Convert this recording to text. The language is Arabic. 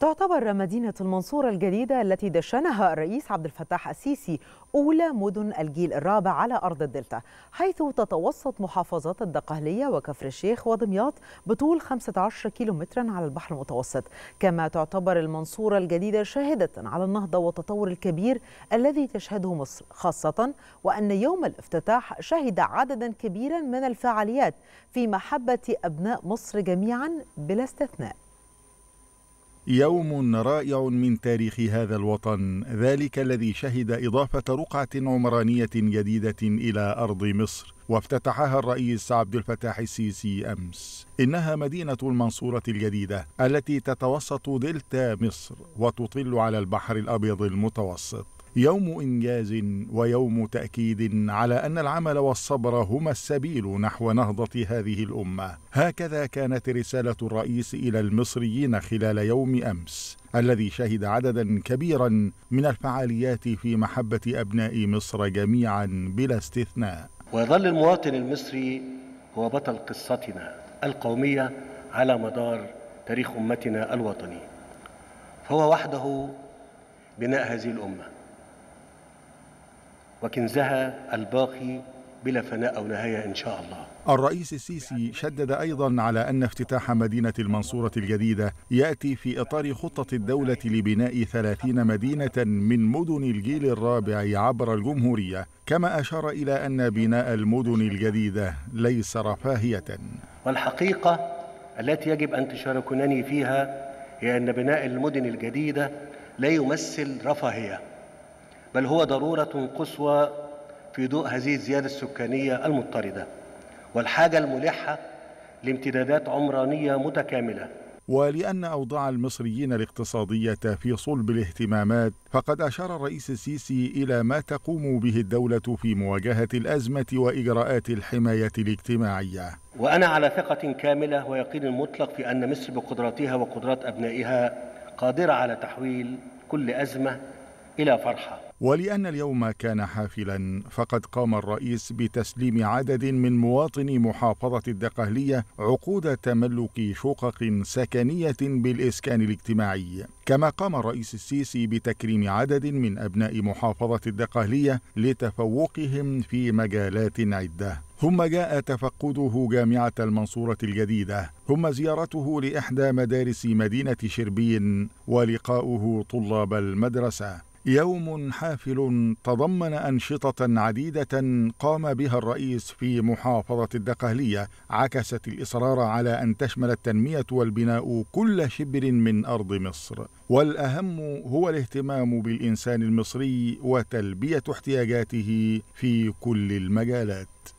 تعتبر مدينة المنصورة الجديدة التي دشنها الرئيس عبد الفتاح السيسي أولى مدن الجيل الرابع على أرض الدلتا حيث تتوسط محافظات الدقهلية وكفر الشيخ ودمياط بطول 15 كيلومترا على البحر المتوسط كما تعتبر المنصورة الجديدة شاهدة على النهضة والتطور الكبير الذي تشهده مصر خاصة وأن يوم الافتتاح شهد عددا كبيرا من الفعاليات في محبة أبناء مصر جميعا بلا استثناء يوم رائع من تاريخ هذا الوطن ذلك الذي شهد إضافة رقعة عمرانية جديدة إلى أرض مصر وافتتحها الرئيس عبد الفتاح السيسي امس انها مدينه المنصوره الجديده التي تتوسط دلتا مصر وتطل على البحر الابيض المتوسط يوم إنجاز ويوم تأكيد على أن العمل والصبر هما السبيل نحو نهضة هذه الأمة. هكذا كانت رسالة الرئيس إلى المصريين خلال يوم أمس، الذي شهد عددا كبيرا من الفعاليات في محبة أبناء مصر جميعا بلا استثناء. ويظل المواطن المصري هو بطل قصتنا القومية على مدار تاريخ أمتنا الوطني. فهو وحده بناء هذه الامه وكنزها الباقي بلا فناء أو نهاية إن شاء الله الرئيس السيسي شدد أيضا على أن افتتاح مدينة المنصورة الجديدة يأتي في إطار خطة الدولة لبناء ثلاثين مدينة من مدن الجيل الرابع عبر الجمهورية كما أشار إلى أن بناء المدن الجديدة ليس رفاهية والحقيقة التي يجب أن تشاركونني فيها هي أن بناء المدن الجديدة لا يمثل رفاهية بل هو ضرورة قصوى في ضوء هذه الزيادة السكانية المضطردة والحاجة الملحة لامتدادات عمرانية متكاملة ولأن أوضاع المصريين الاقتصادية في صلب الاهتمامات فقد أشار الرئيس السيسي إلى ما تقوم به الدولة في مواجهة الأزمة وإجراءات الحماية الاجتماعية وأنا على ثقة كاملة ويقين مطلق في أن مصر بقدراتها وقدرات أبنائها قادرة على تحويل كل أزمة إلى فرحة ولأن اليوم كان حافلا فقد قام الرئيس بتسليم عدد من مواطني محافظة الدقهلية عقود تملك شقق سكنية بالإسكان الاجتماعي كما قام الرئيس السيسي بتكريم عدد من أبناء محافظة الدقهلية لتفوقهم في مجالات عدة ثم جاء تفقده جامعة المنصورة الجديدة ثم زيارته لإحدى مدارس مدينة شربين ولقاؤه طلاب المدرسة يوم حافل تضمن أنشطة عديدة قام بها الرئيس في محافظة الدقهلية عكست الإصرار على أن تشمل التنمية والبناء كل شبر من أرض مصر والأهم هو الاهتمام بالإنسان المصري وتلبية احتياجاته في كل المجالات